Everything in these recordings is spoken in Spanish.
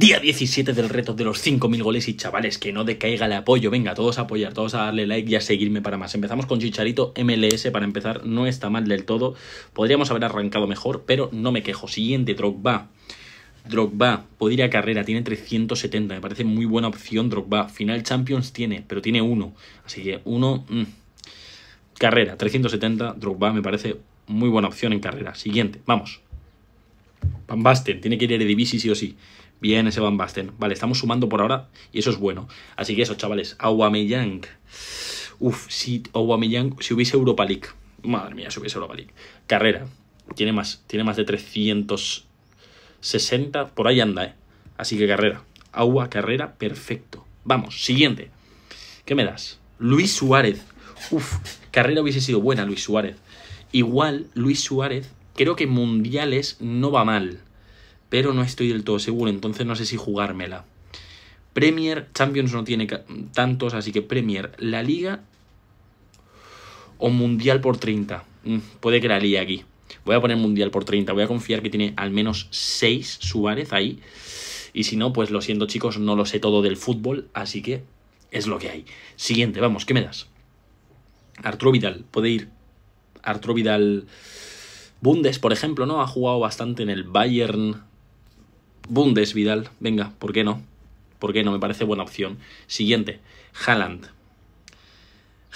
Día 17 del reto de los 5.000 goles y chavales, que no decaiga el apoyo. Venga, todos a apoyar, todos a darle like y a seguirme para más. Empezamos con Chicharito MLS para empezar. No está mal del todo. Podríamos haber arrancado mejor, pero no me quejo. Siguiente, Drogba. Drogba, podría carrera, tiene 370. Me parece muy buena opción Drogba. Final Champions tiene, pero tiene uno. Así que uno... Mm. Carrera, 370. Drogba me parece muy buena opción en carrera. Siguiente, vamos. Van tiene que ir a Eredivisie sí o sí. Bien, ese Van Basten. Vale, estamos sumando por ahora y eso es bueno. Así que eso, chavales. Aguameyang. Uf, si Aguameyang, si hubiese Europa League. Madre mía, si hubiese Europa League. Carrera. Tiene más, tiene más de 360. Por ahí anda, ¿eh? Así que carrera. Agua, carrera, perfecto. Vamos, siguiente. ¿Qué me das? Luis Suárez. Uf, carrera hubiese sido buena, Luis Suárez. Igual, Luis Suárez, creo que mundiales no va mal pero no estoy del todo seguro, entonces no sé si jugármela. Premier, Champions no tiene tantos, así que Premier, la Liga o Mundial por 30. Mm, puede que la liga aquí. Voy a poner Mundial por 30, voy a confiar que tiene al menos 6 Suárez ahí. Y si no, pues lo siento chicos, no lo sé todo del fútbol, así que es lo que hay. Siguiente, vamos, ¿qué me das? Arturo Vidal, puede ir. Arturo Vidal Bundes, por ejemplo, ¿no? Ha jugado bastante en el Bayern Bundes, Vidal. Venga, ¿por qué no? ¿Por qué no? Me parece buena opción. Siguiente, Haaland.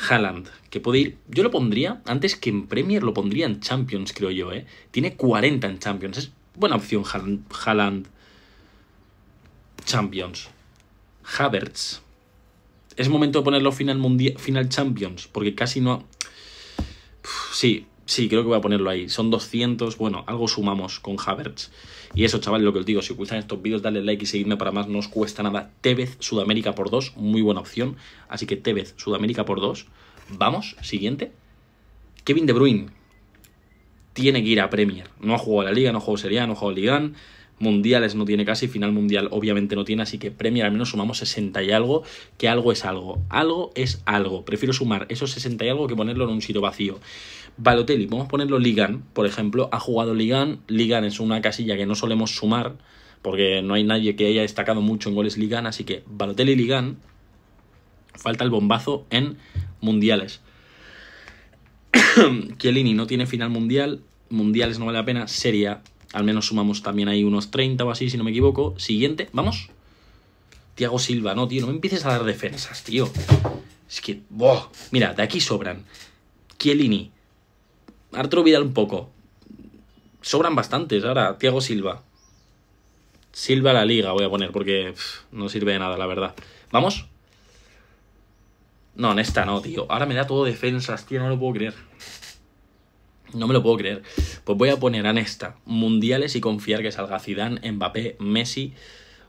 Haaland, que puede ir. Yo lo pondría, antes que en Premier, lo pondría en Champions, creo yo, ¿eh? Tiene 40 en Champions. Es buena opción, Haaland. Champions. Havertz. Es momento de ponerlo final, mundial, final Champions, porque casi no. sí, Sí, creo que voy a ponerlo ahí. Son 200, bueno, algo sumamos con Havertz. Y eso, chavales, lo que os digo, si os gustan estos vídeos, dale like y seguidme para más, no os cuesta nada. Tevez Sudamérica por 2, muy buena opción. Así que Tevez Sudamérica por 2. Vamos, siguiente. Kevin De Bruyne tiene que ir a Premier. No ha jugado a la Liga, no ha jugado Serie A, no ha jugado Ligan mundiales no tiene casi, final mundial obviamente no tiene, así que Premier al menos sumamos 60 y algo, que algo es algo, algo es algo, prefiero sumar esos 60 y algo que ponerlo en un sitio vacío. Balotelli, vamos a ponerlo Ligan, por ejemplo, ha jugado Ligan, Ligan es una casilla que no solemos sumar, porque no hay nadie que haya destacado mucho en goles Ligan, así que Balotelli Ligan, falta el bombazo en mundiales. Chiellini no tiene final mundial, mundiales no vale la pena, sería al menos sumamos también ahí unos 30 o así, si no me equivoco. Siguiente, vamos. Tiago Silva, no, tío, no me empieces a dar defensas, tío. Es que, Mira, de aquí sobran. Chiellini. Arturo Vidal un poco. Sobran bastantes ahora. Tiago Silva. Silva la liga voy a poner porque no sirve de nada, la verdad. ¿Vamos? No, en esta no, tío. Ahora me da todo defensas, tío. No lo puedo creer. No me lo puedo creer. Pues voy a poner a Nesta mundiales y confiar que salga Zidane, Mbappé, Messi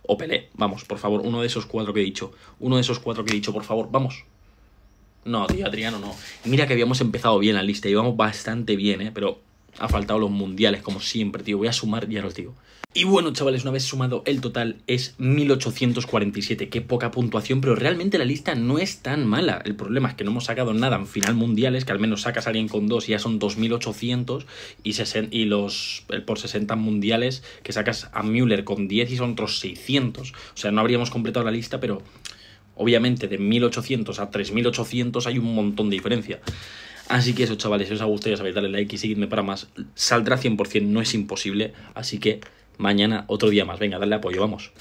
o Pelé. Vamos, por favor, uno de esos cuatro que he dicho. Uno de esos cuatro que he dicho, por favor, vamos. No, tío, Adriano, no. Mira que habíamos empezado bien la lista, íbamos bastante bien, ¿eh? Pero ha faltado los mundiales, como siempre, tío. Voy a sumar, ya los digo. Y bueno, chavales, una vez sumado el total es 1847. Qué poca puntuación, pero realmente la lista no es tan mala. El problema es que no hemos sacado nada en final mundiales, que al menos sacas a alguien con dos y ya son 2800. Y, y los por 60 mundiales que sacas a Müller con 10 y son otros 600. O sea, no habríamos completado la lista, pero obviamente de 1800 a 3800 hay un montón de diferencia. Así que eso, chavales, si os ha gustado, ya sabéis, darle like y seguidme para más. Saldrá 100%, no es imposible. Así que mañana, otro día más. Venga, darle apoyo, vamos.